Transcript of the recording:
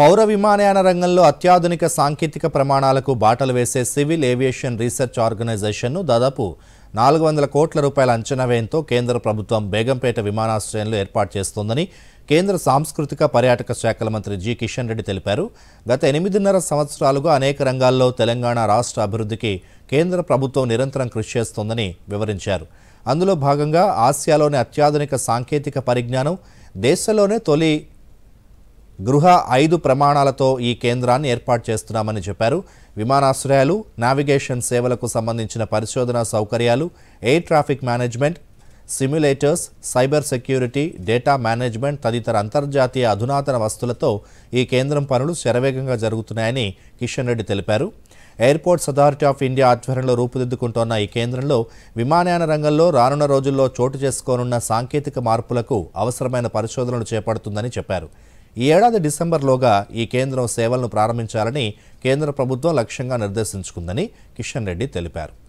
పౌర విమానయాన రంగంలో అత్యాధునిక సాంకేతిక ప్రమాణాలకు బాటలు వేసే సివిల్ ఏవియేషన్ రీసెర్చ్ ఆర్గనైజేషన్ను దాదాపు నాలుగు వందల కోట్ల రూపాయల అంచనా వేయంతో కేంద్ర ప్రభుత్వం బేగంపేట విమానాశ్రయంలో ఏర్పాటు చేస్తోందని కేంద్ర సాంస్కృతిక పర్యాటక శాఖల మంత్రి జి కిషన్ రెడ్డి తెలిపారు గత ఎనిమిదిన్నర సంవత్సరాలుగా అనేక రంగాల్లో తెలంగాణ రాష్ట్ర అభివృద్ధికి కేంద్ర ప్రభుత్వం నిరంతరం కృషి చేస్తోందని వివరించారు అందులో భాగంగా ఆసియాలోని అత్యాధునిక సాంకేతిక పరిజ్ఞానం దేశంలోనే తొలి గృహ ఐదు ప్రమాణాలతో ఈ కేంద్రాన్ని ఏర్పాటు చేస్తున్నామని చెప్పారు విమానాశ్రయాలు నావిగేషన్ సేవలకు సంబంధించిన పరిశోధనా సౌకర్యాలు air traffic management simulators cyber security data management తదితర అంతర్జాతీయ అధునాతన వస్తులతో ఈ కేంద్రం పనులు శరవేగంగా జరుగుతున్నాయని కిషన్ రెడ్డి తెలిపారు ఎయిర్పోర్ట్స్ అథారిటీ ఆఫ్ ఇండియా ఆధ్వర్యంలో రూపుదిద్దుకుంటోన్న ఈ కేంద్రంలో విమానయాన రంగంలో రానున్న రోజుల్లో చోటు చేసుకోనున్న సాంకేతిక మార్పులకు అవసరమైన పరిశోధనలు చేపడుతుందని చెప్పారు ఈ ఏడాది డిసెంబర్లోగా ఈ కేంద్రం సేవలను ప్రారంభించాలని కేంద్ర ప్రభుత్వం లక్ష్యంగా నిర్దేశించుకుందని కిషన్ రెడ్డి తెలిపారు